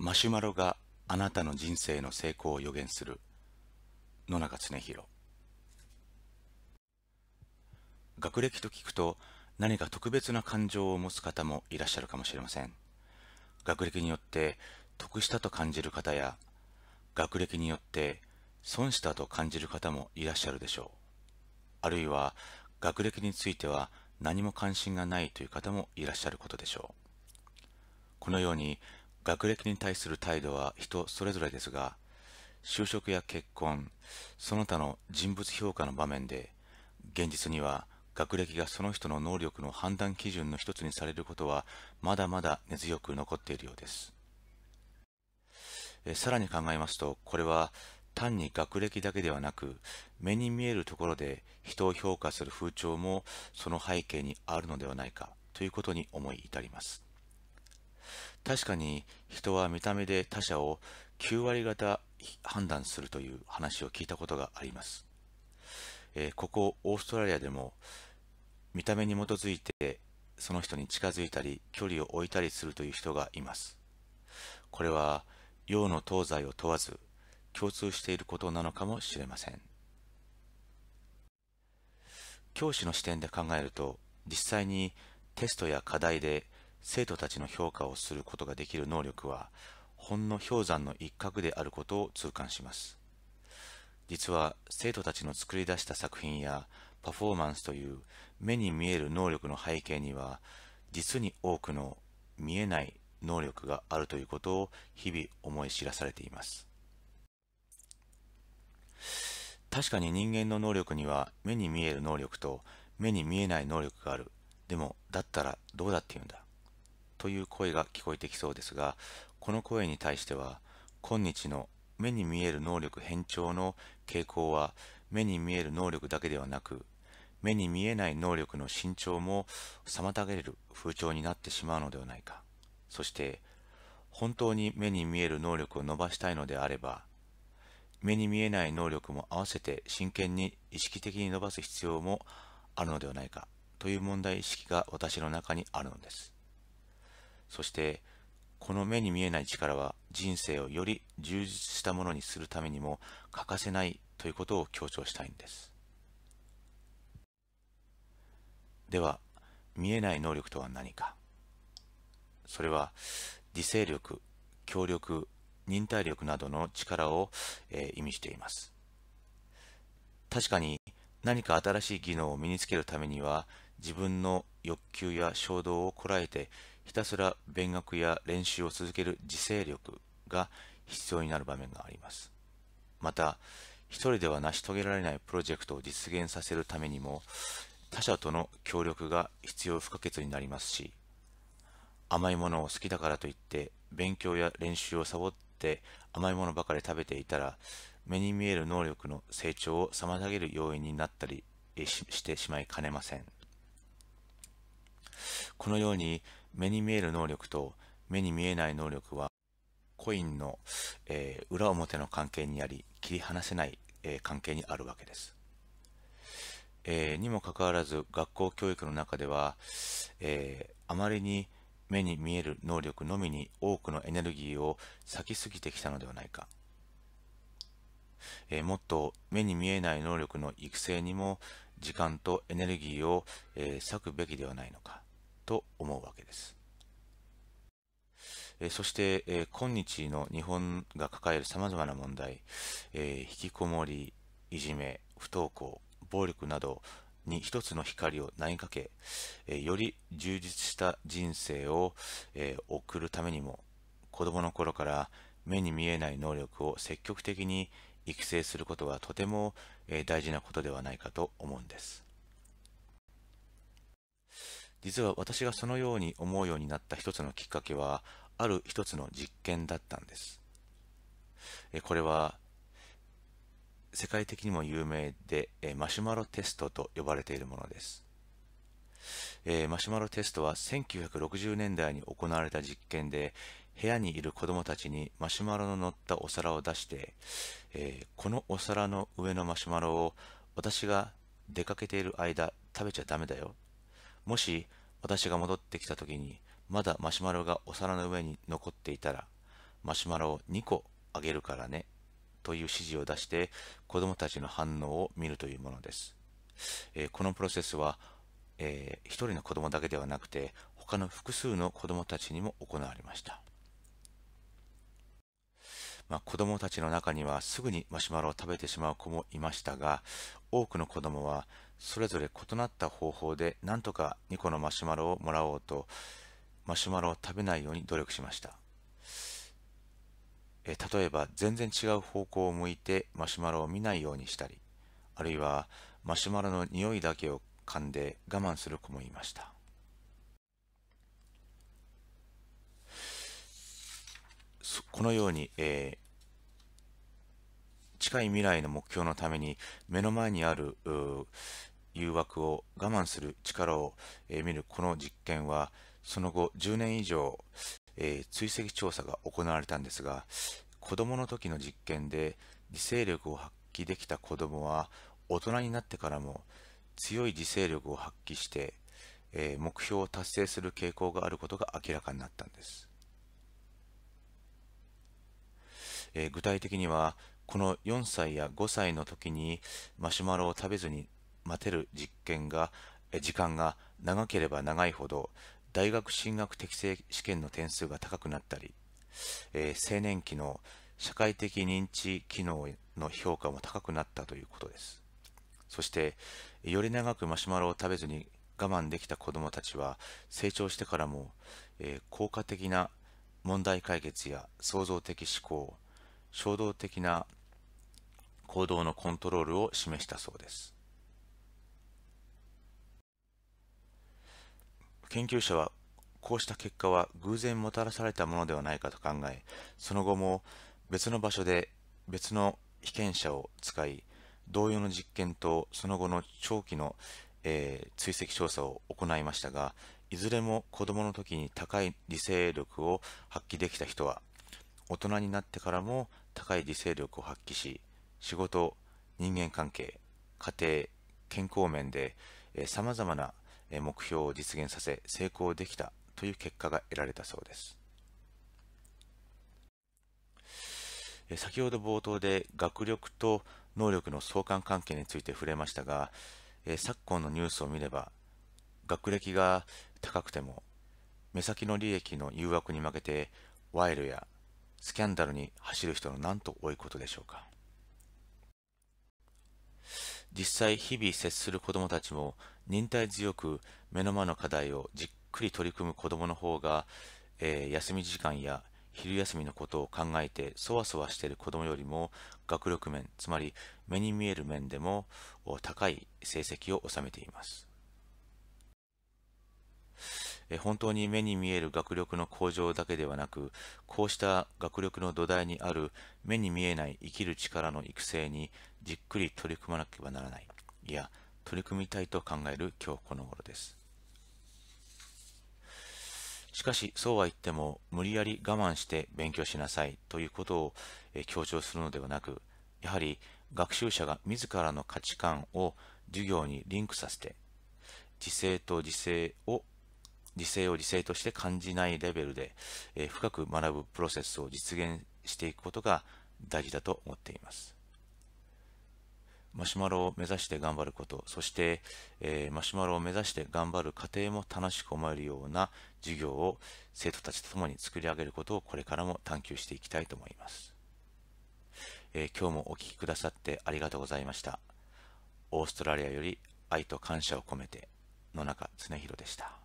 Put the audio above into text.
マシュマロがあなたの人生の成功を予言する野中恒博学歴と聞くと何か特別な感情を持つ方もいらっしゃるかもしれません学歴によって得したと感じる方や学歴によって損したと感じる方もいらっしゃるでしょうあるいは学歴については何も関心がないという方もいらっしゃることでしょうこのように学歴に対する態度は人それぞれですが、就職や結婚、その他の人物評価の場面で、現実には学歴がその人の能力の判断基準の一つにされることは、まだまだ根強く残っているようです。えさらに考えますと、これは単に学歴だけではなく、目に見えるところで人を評価する風潮もその背景にあるのではないかということに思い至ります。確かに人は見た目で他者を9割方判断するという話を聞いたことがあります。えー、ここオーストラリアでも見た目に基づいてその人に近づいたり距離を置いたりするという人がいます。これは洋の東西を問わず共通していることなのかもしれません。教師の視点で考えると実際にテストや課題で生徒たちの評価をすることができる能力はほんの氷山の一角であることを痛感します実は生徒たちの作り出した作品やパフォーマンスという目に見える能力の背景には実に多くの見えない能力があるということを日々思い知らされています確かに人間の能力には目に見える能力と目に見えない能力があるでもだったらどうだって言うんだという声が聞こえてきそうですが、この声に対しては、今日の目に見える能力変調の傾向は、目に見える能力だけではなく、目に見えない能力の伸長も妨げる風潮になってしまうのではないか。そして、本当に目に見える能力を伸ばしたいのであれば、目に見えない能力も合わせて真剣に意識的に伸ばす必要もあるのではないかという問題意識が私の中にあるのです。そしてこの目に見えない力は人生をより充実したものにするためにも欠かせないということを強調したいんですでは見えない能力とは何かそれは理性力協力忍耐力などの力を、えー、意味しています確かに何か新しい技能を身につけるためには自分の欲求や衝動をこらえてひたすら勉学や練習を続ける自制力が必要になる場面があります。また、一人では成し遂げられないプロジェクトを実現させるためにも、他者との協力が必要不可欠になりますし、甘いものを好きだからといって、勉強や練習をサボって甘いものばかり食べていたら、目に見える能力の成長を妨げる要因になったりしてしまいかねません。このように目に見える能力と目に見えない能力はコインの、えー、裏表の関係にあり切り離せない、えー、関係にあるわけです。えー、にもかかわらず学校教育の中では、えあまりに目に見える能力のみに多くのエネルギーを割きすぎてきたのではないか、えもっと目に見えない能力の育成にも時間とエネルギーを、え割くべきではないのかと思うわけです。えそして、え今日の日本が抱えるさまざまな問題、え引きこもり、いじめ、不登校、暴力などに一つの光を投げかけ、えより充実した人生を、え送るためにも、子供の頃から目に見えない能力を積極的に育成することはとても、え大事なことではないかと思うんです。実は私がそのように思うようになった一つのきっかけは、ある一つの実験だったんです。これは、世界的にも有名で、マシュマロテストと呼ばれているものです。マシュマロテストは1960年代に行われた実験で、部屋にいる子供たちにマシュマロの乗ったお皿を出して、えこのお皿の上のマシュマロを私が出かけている間食べちゃダメだよ。もし私が戻ってきた時に、まだマシュマロがお皿の上に残っていたら、マシュマロを2個あげるからね、という指示を出して、子供たちの反応を見るというものです。えー、このプロセスは、えー、1人の子供だけではなくて、他の複数の子供たちにも行われました。まあ、子供たちの中にはすぐにマシュマロを食べてしまう子もいましたが、多くの子供はそれぞれ異なった方法でなんとか2個のマシュマロをもらおうとマシュマロを食べないように努力しましたえ例えば全然違う方向を向いてマシュマロを見ないようにしたりあるいはマシュマロの匂いだけを噛んで我慢する子もいましたこのように、え近い未来の目標のために目の前にある誘惑を我慢する力を、え見るこの実験はその後10年以上、えー、追跡調査が行われたんですが子どもの時の実験で自制力を発揮できた子どもは大人になってからも強い自制力を発揮して、えー、目標を達成する傾向があることが明らかになったんです。え具体的にはこの4歳や5歳の時にマシュマロを食べずに待てる実験が時間が長ければ長いほど大学進学適正試験の点数が高くなったり、えー、青年期の社会的認知機能の評価も高くなったということですそしてより長くマシュマロを食べずに我慢できた子どもたちは成長してからも、えー、効果的な問題解決や創造的思考衝動的な行動のコントロールを示したそうです。研究者はこうした結果は偶然もたらされたものではないかと考えその後も別の場所で別の被験者を使い同様の実験とその後の長期の、えー、追跡調査を行いましたがいずれも子どもの時に高い理性力を発揮できた人は大人になってからも高い理性力を発揮し仕事、人間関係、家庭、健康面でさまざまな目標を実現させ成功できたという結果が得られたそうです。先ほど冒頭で学力と能力の相関関係について触れましたが、昨今のニュースを見れば学歴が高くても目先の利益の誘惑に負けて賄賂やスキャンダルに走る人のなんと多いことでしょうか。実際日々接する子どもたちも忍耐強く目の前の課題をじっくり取り組む子どもの方が、えー、休み時間や昼休みのことを考えてそわそわしている子どもよりも学力面つまり目に見える面でも高い成績を収めています。本当に目に見える学力の向上だけではなく、こうした学力の土台にある目に見えない生きる力の育成にじっくり取り組まなければならない。いや、取り組みたいと考える今日この頃です。しかし、そうは言っても、無理やり我慢して勉強しなさいということを強調するのではなく、やはり学習者が自らの価値観を授業にリンクさせて、自制と自制を理性を理性として感じないレベルで、えー、深く学ぶプロセスを実現していくことが大事だと思っています。マシュマロを目指して頑張ること、そして、えー、マシュマロを目指して頑張る過程も楽しく思えるような授業を生徒たちと共に作り上げることをこれからも探求していきたいと思います。えー、今日もお聴きくださってありがとうございました。オーストラリアより愛と感謝を込めて野中恒弘でした。